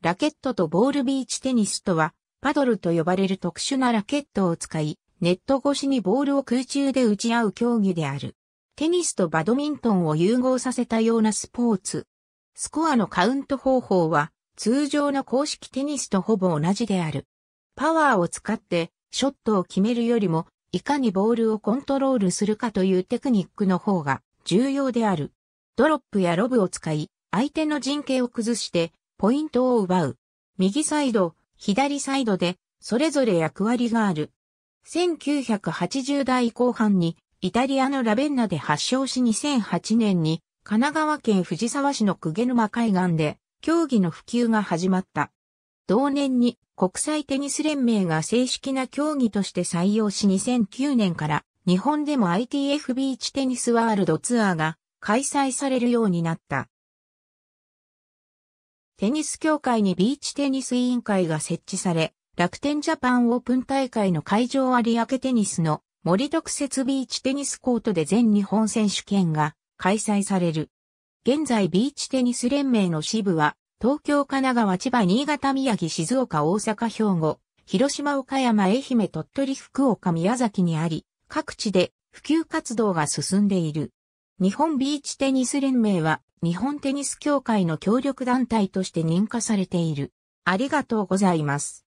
ラケットとボールビーチテニスとは、パドルと呼ばれる特殊なラケットを使い、ネット越しにボールを空中で打ち合う競技である。テニスとバドミントンを融合させたようなスポーツ。スコアのカウント方法は、通常の公式テニスとほぼ同じである。パワーを使って、ショットを決めるよりも、いかにボールをコントロールするかというテクニックの方が重要である。ドロップやロブを使い、相手の陣形を崩して、ポイントを奪う。右サイド、左サイドで、それぞれ役割がある。1980代後半に、イタリアのラベンナで発症し2008年に、神奈川県藤沢市の鵠沼海岸で、競技の普及が始まった。同年に国際テニス連盟が正式な競技として採用し2009年から日本でも ITF ビーチテニスワールドツアーが開催されるようになった。テニス協会にビーチテニス委員会が設置され、楽天ジャパンオープン大会の会場有明テニスの森特設ビーチテニスコートで全日本選手権が開催される。現在ビーチテニス連盟の支部は、東京、神奈川、千葉、新潟、宮城、静岡、大阪、兵庫、広島、岡山、愛媛、鳥取、福岡、宮崎にあり、各地で普及活動が進んでいる。日本ビーチテニス連盟は日本テニス協会の協力団体として認可されている。ありがとうございます。